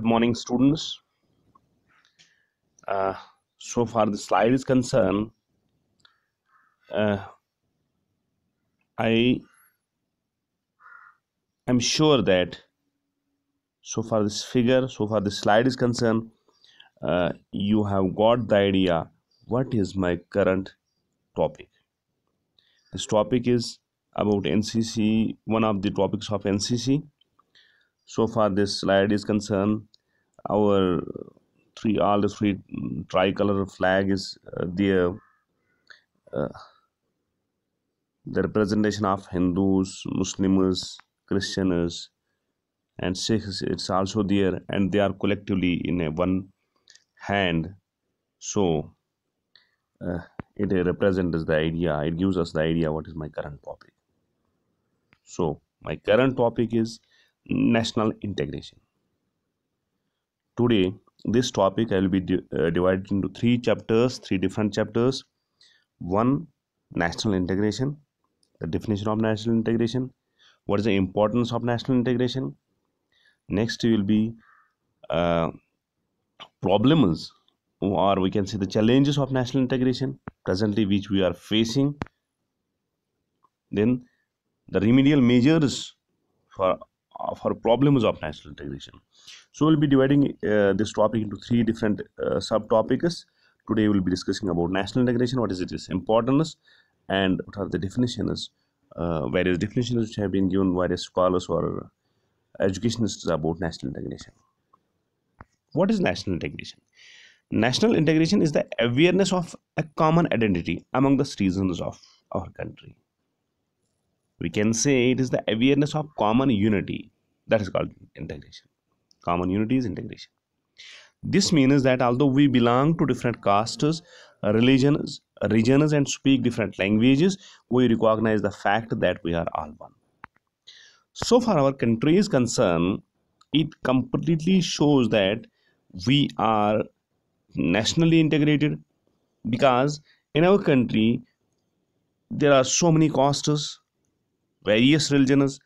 good morning students uh, so far the slide is concerned uh, I am sure that so far this figure so far this slide is concerned uh, you have got the idea what is my current topic this topic is about NCC one of the topics of NCC so far this slide is concerned our three all the three tricolor flag is uh, there uh, the representation of hindus muslims christians and sikhs it's also there and they are collectively in a one hand so uh, it represents the idea it gives us the idea what is my current topic so my current topic is national integration today this topic i will be di- uh, divided into three chapters three different chapters one national integration the definition of national integration what is the importance of national integration next will be uh, problems or we can see the challenges of national integration presently which we are facing then the remedial measures for of her problems of national integration. So we'll be dividing uh, this topic into three different uh, subtopics. Today we'll be discussing about national integration, what is it? its importance and what are the definitions, uh, various definitions which have been given various scholars or educationists about national integration. What is national integration? National integration is the awareness of a common identity among the citizens of our country we can say it is the awareness of common unity that is called integration common unity is integration this means that although we belong to different castes religions regions and speak different languages we recognize the fact that we are all one so far our country is concerned it completely shows that we are nationally integrated because in our country there are so many castes various religions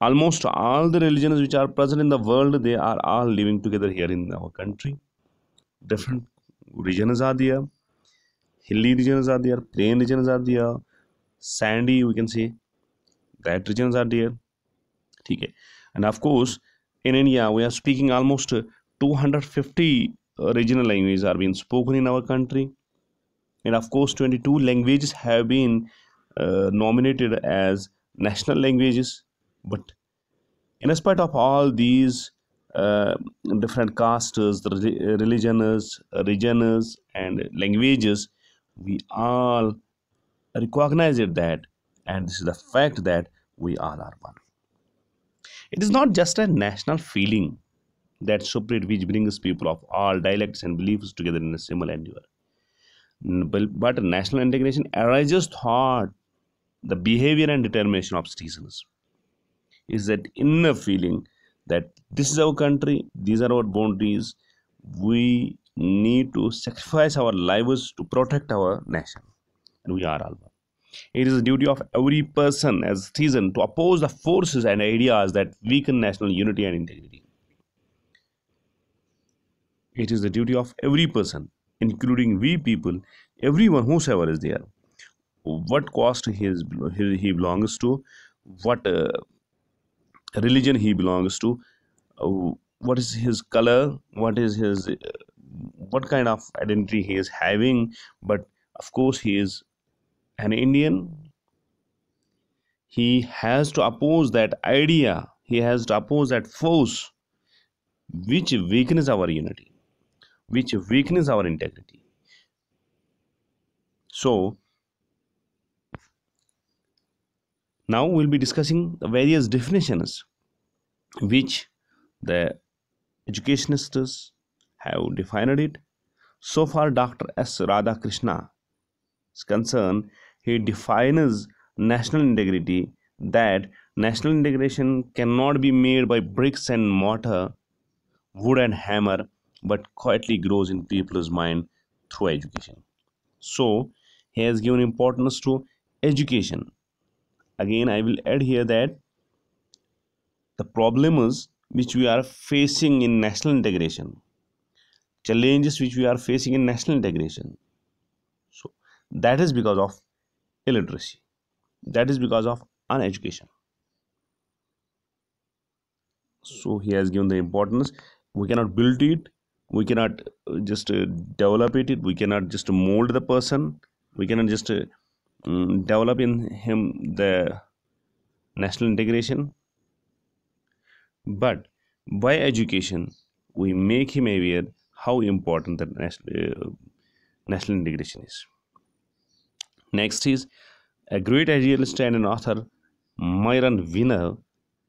almost all the religions which are present in the world they are all living together here in our country different regions are there hilly regions are there plain regions are there sandy we can say that regions are there okay and of course in india we are speaking almost 250 regional languages are being spoken in our country and of course 22 languages have been uh, nominated as national languages but in spite of all these uh, different castes religions regions and languages we all recognize it that and this is the fact that we all are one it is not just a national feeling that spirit which brings people of all dialects and beliefs together in a similar endeavor but national integration arises thought the behavior and determination of citizens is that inner feeling that this is our country, these are our boundaries, we need to sacrifice our lives to protect our nation. And we are all one. It is the duty of every person as citizen to oppose the forces and ideas that weaken national unity and integrity. It is the duty of every person, including we people, everyone whosoever is there, what caste he, is, he belongs to, what uh, religion he belongs to, uh, what is his color, what is his, uh, what kind of identity he is having. But of course, he is an Indian. He has to oppose that idea. He has to oppose that force, which weakens our unity, which weakens our integrity. So now we'll be discussing the various definitions which the educationists have defined it so far dr s radhakrishna is concerned he defines national integrity that national integration cannot be made by bricks and mortar wood and hammer but quietly grows in people's mind through education so he has given importance to education again I will add here that the problems which we are facing in national integration challenges which we are facing in national integration so that is because of illiteracy that is because of uneducation so he has given the importance we cannot build it we cannot uh, just uh, develop it we cannot just mold the person we cannot just uh, Mm, develop in him the national integration but by education we make him aware how important the uh, national, integration is next is a great idealist and author myron wiener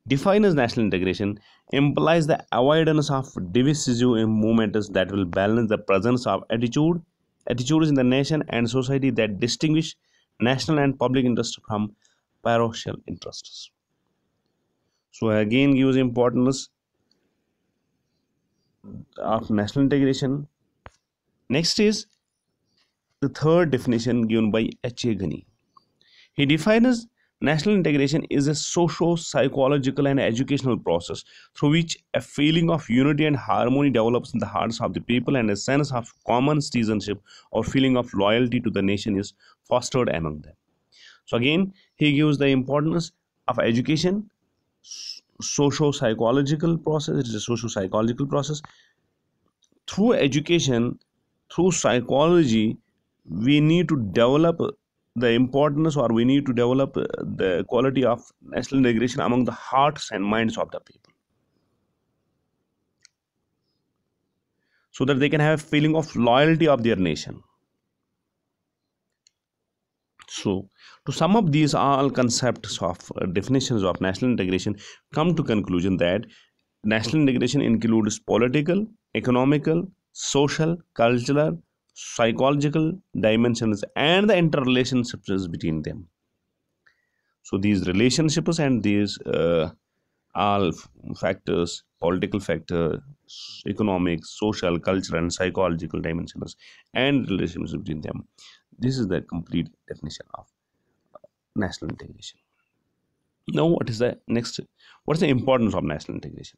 defines national integration implies the avoidance of divisive movements that will balance the presence of attitude attitudes in the nation and society that distinguish national and public interest from parochial interests. So again gives importance of national integration. Next is the third definition given by H. A. Ghani. He defines National integration is a socio psychological and educational process through which a feeling of unity and harmony develops in the hearts of the people and a sense of common citizenship or feeling of loyalty to the nation is fostered among them. So, again, he gives the importance of education, socio psychological process, it is a socio psychological process. Through education, through psychology, we need to develop the importance or we need to develop uh, the quality of national integration among the hearts and minds of the people so that they can have a feeling of loyalty of their nation so to sum up these all concepts of uh, definitions of national integration come to conclusion that national integration includes political economical social cultural psychological dimensions and the interrelationships between them so these relationships and these uh, all factors political factor economic social cultural and psychological dimensions and relationships between them this is the complete definition of uh, national integration now what is the next what's the importance of national integration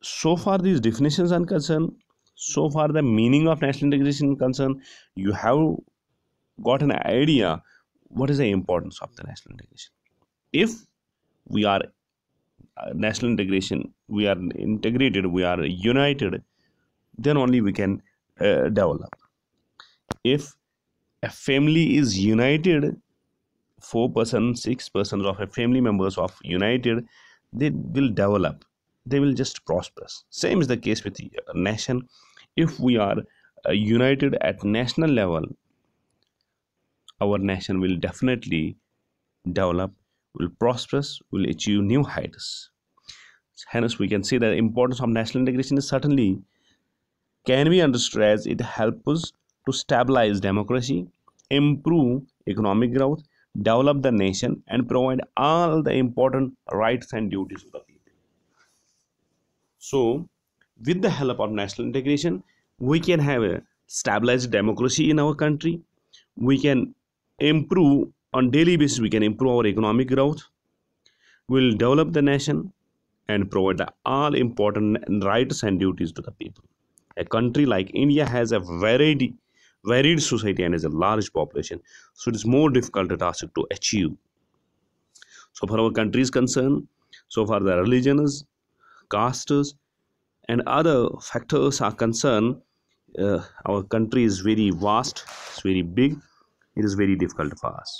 so far these definitions are concerned so far the meaning of national integration concern you have got an idea what is the importance of the national integration if we are uh, national integration we are integrated we are united then only we can uh, develop if a family is united four person six persons of a family members of united they will develop they will just prosper same is the case with the uh, nation if we are uh, united at national level our nation will definitely develop will prosper will achieve new heights hence we can see that importance of national integration is certainly can be understood as it helps us to stabilize democracy improve economic growth develop the nation and provide all the important rights and duties of the people so with the help of national integration we can have a stabilized democracy in our country we can improve on daily basis we can improve our economic growth we will develop the nation and provide the all important rights and duties to the people a country like india has a varied varied society and is a large population so it is more difficult task to achieve so for our country's concern, so far the religions castes and other factors are concerned uh, our country is very vast it's very big it is very difficult for us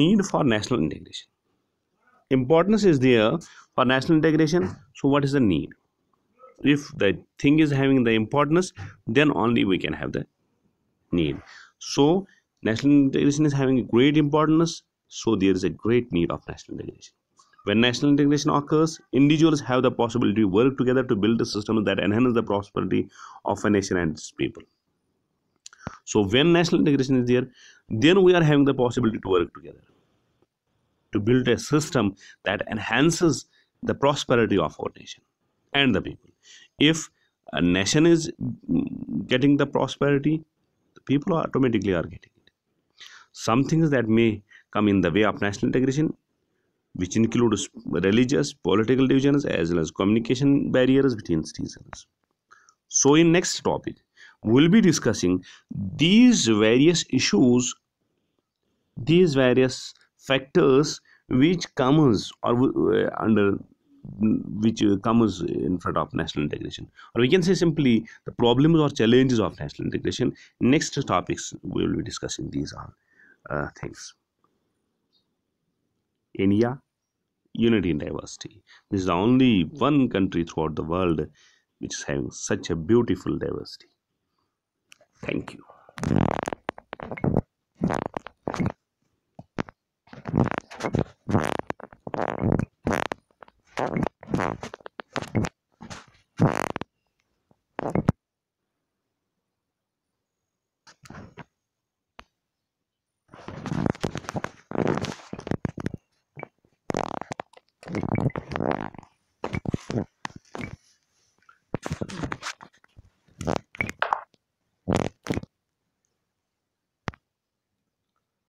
need for national integration importance is there for national integration so what is the need if the thing is having the importance then only we can have the need so national integration is having great importance so there is a great need of national integration when national integration occurs, individuals have the possibility to work together to build a system that enhances the prosperity of a nation and its people. So when national integration is there, then we are having the possibility to work together to build a system that enhances the prosperity of our nation and the people. If a nation is getting the prosperity, the people automatically are getting it. Some things that may come in the way of national integration which includes religious, political divisions as well as communication barriers between citizens. So in next topic, we'll be discussing these various issues, these various factors which comes or uh, under which uh, comes in front of national integration or we can say simply the problems or challenges of national integration next topics we will be discussing these are uh, things India, unity in diversity. This is the only hmm. one country throughout the world which is having such a beautiful diversity. Thank you.